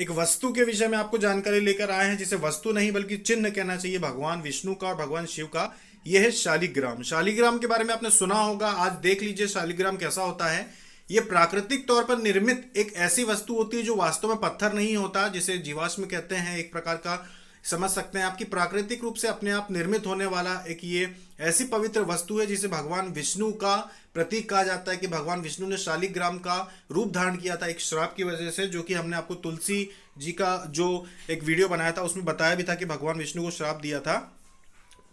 एक वस्तु के विषय में आपको जानकारी लेकर आए हैं जिसे वस्तु नहीं बल्कि चिन्ह कहना चाहिए भगवान विष्णु का और भगवान शिव का यह है शालिग्राम शालिग्राम के बारे में आपने सुना होगा आज देख लीजिए शालिग्राम कैसा होता है यह प्राकृतिक तौर पर निर्मित एक ऐसी वस्तु होती है जो वास्तव में पत्थर नहीं होता जिसे जीवाश्म कहते हैं एक प्रकार का समझ सकते हैं आपकी प्राकृतिक रूप से अपने आप निर्मित होने वाला एक ये ऐसी पवित्र वस्तु है जिसे भगवान विष्णु का प्रतीक कहा जाता है कि भगवान विष्णु ने शालिग्राम का रूप धारण किया था एक श्राप की वजह से जो कि हमने आपको तुलसी जी का जो एक वीडियो बनाया था उसमें बताया भी था कि भगवान विष्णु को श्राप दिया था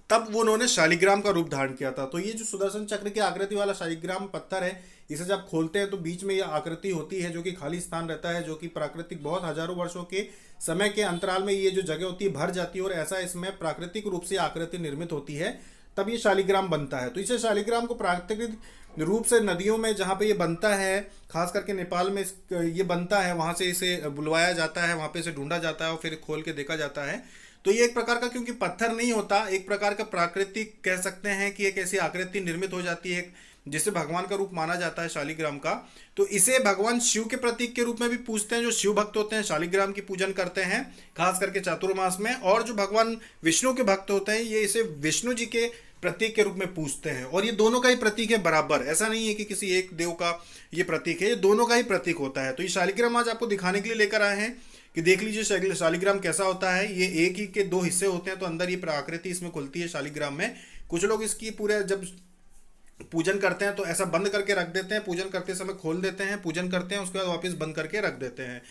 तब वो उन्होंने शालिग्राम का रूप धारण किया था तो ये जो सुदर्शन चक्र की आकृति वाला शालिग्राम पत्थर है इसे जब खोलते हैं तो बीच में यह आकृति होती है जो कि खाली स्थान रहता है जो कि प्राकृतिक बहुत हजारों वर्षों के समय के अंतराल में ये जो जगह होती है भर जाती है और ऐसा इसमें प्राकृतिक रूप से आकृति निर्मित होती है तब ये शालिग्राम बनता है तो इसे शालिग्राम को प्राकृतिक रूप से नदियों में जहाँ पे ये बनता है खास करके नेपाल में ये बनता है वहाँ से इसे बुलवाया जाता है वहाँ पे इसे ढूंढा जाता है और फिर खोल के देखा जाता है तो ये एक प्रकार का क्योंकि पत्थर नहीं होता एक प्रकार का प्राकृतिक कह सकते हैं कि एक ऐसी आकृति निर्मित हो जाती है जिसे भगवान का रूप माना जाता है शालिग्राम का तो इसे भगवान शिव के प्रतीक के रूप में भी पूजते हैं जो शिव भक्त होते हैं शालिग्राम की पूजन करते हैं खास करके चातुर्मास में और जो भगवान विष्णु के भक्त होते हैं ये इसे विष्णु जी के प्रतीक के रूप में पूजते हैं और ये दोनों का ही प्रतीक है बराबर ऐसा नहीं है कि किसी एक देव का ये प्रतीक है ये दोनों का ही प्रतीक होता है तो ये शालिग्राम आज आपको दिखाने के लिए लेकर आए हैं कि देख लीजिए शालिग्राम कैसा होता है ये एक ही के दो हिस्से होते हैं तो अंदर ये प्राकृति इसमें खुलती है शालिग्राम में कुछ लोग इसकी पूरे जब पूजन करते हैं तो ऐसा बंद करके रख देते हैं पूजन करते समय खोल देते हैं पूजन करते हैं उसके बाद वापस बंद करके रख देते हैं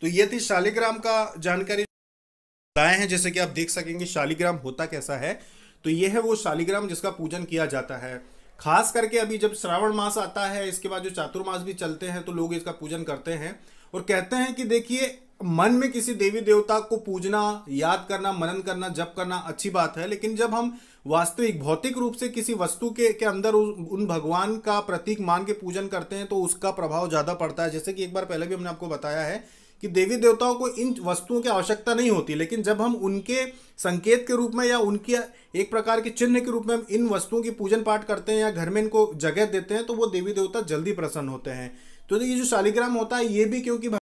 तो ये थी शालिग्राम का जानकारी लाए हैं जैसे कि आप देख सकेंगे शालिग्राम होता कैसा है तो ये है वो शालिग्राम जिसका पूजन किया जाता है खास करके अभी जब श्रावण मास आता है इसके बाद जो चातुर्मास भी चलते हैं तो लोग इसका पूजन करते हैं और कहते हैं कि देखिए मन में किसी देवी देवता को पूजना याद करना मनन करना जप करना अच्छी बात है लेकिन जब हम वास्तविक भौतिक रूप से किसी वस्तु के के अंदर उन भगवान का प्रतीक मान के पूजन करते हैं तो उसका प्रभाव ज़्यादा पड़ता है जैसे कि एक बार पहले भी हमने आपको बताया है कि देवी देवताओं को इन वस्तुओं की आवश्यकता नहीं होती लेकिन जब हम उनके संकेत के रूप में या उनके एक प्रकार के चिन्ह के रूप में इन वस्तुओं की पूजन पाठ करते हैं या घर में इनको जगह देते हैं तो वो देवी देवता जल्दी प्रसन्न होते हैं तो ये जो शालिग्राम होता है ये भी क्योंकि